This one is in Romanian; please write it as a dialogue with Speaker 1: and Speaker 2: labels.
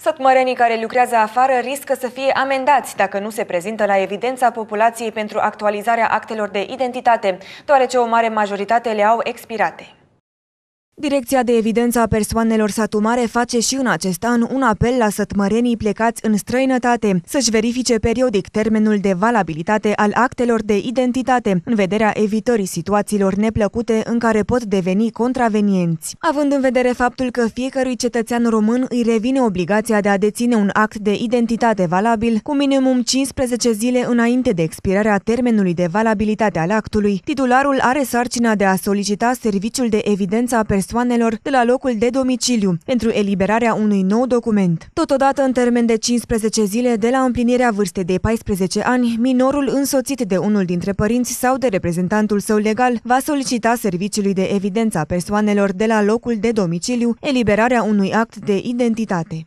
Speaker 1: Sătmărenii care lucrează afară riscă să fie amendați dacă nu se prezintă la evidența populației pentru actualizarea actelor de identitate, deoarece o mare majoritate le au expirate. Direcția de Evidență a Persoanelor Satumare face și în acest an un apel la sătmărenii plecați în străinătate să-și verifice periodic termenul de valabilitate al actelor de identitate în vederea evitării situațiilor neplăcute în care pot deveni contravenienți. Având în vedere faptul că fiecărui cetățean român îi revine obligația de a deține un act de identitate valabil cu minimum 15 zile înainte de expirarea termenului de valabilitate al actului, titularul are sarcina de a solicita Serviciul de Evidență a Persoanelor persoanelor de la locul de domiciliu pentru eliberarea unui nou document. Totodată, în termen de 15 zile de la împlinirea vârstei de 14 ani, minorul însoțit de unul dintre părinți sau de reprezentantul său legal va solicita Serviciului de Evidență a Persoanelor de la locul de domiciliu eliberarea unui act de identitate.